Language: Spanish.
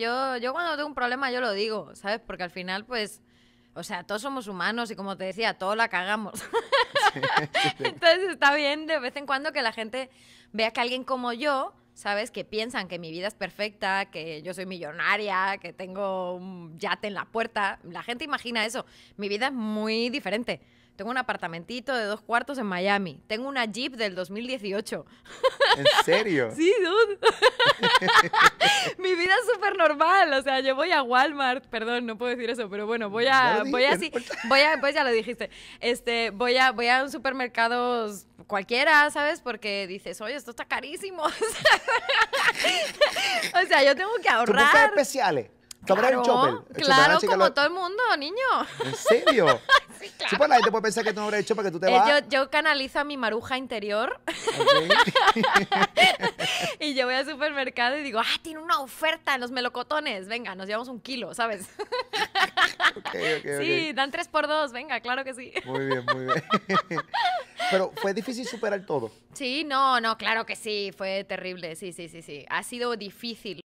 yo, yo cuando tengo un problema yo lo digo, ¿sabes? Porque al final, pues, o sea, todos somos humanos y como te decía, todos la cagamos. Entonces está bien de vez en cuando que la gente vea que alguien como yo, ¿sabes? Que piensan que mi vida es perfecta, que yo soy millonaria, que tengo un yate en la puerta. La gente imagina eso. Mi vida es muy diferente. Tengo un apartamentito de dos cuartos en Miami. Tengo una Jeep del 2018. ¿En serio? sí, dude. normal. O sea, yo voy a Walmart, perdón, no puedo decir eso, pero bueno, voy a, voy a, voy a, pues ya lo dijiste, este, voy a, voy a un supermercado cualquiera, ¿sabes? Porque dices, oye, esto está carísimo. o sea, yo tengo que ahorrar. especiales. Claro, chopper, claro como todo el mundo, niño. ¿En serio? sí, claro. pues la gente puede pensar que tú no habrás hecho para que tú te eh, vas. Yo, yo, canalizo a mi maruja interior. supermercado y digo, ah, tiene una oferta en los melocotones, venga, nos llevamos un kilo, ¿sabes? sí, dan tres por dos, venga, claro que sí. Muy bien, muy bien. Pero fue difícil superar todo. Sí, no, no, claro que sí, fue terrible, sí, sí, sí, sí. Ha sido difícil.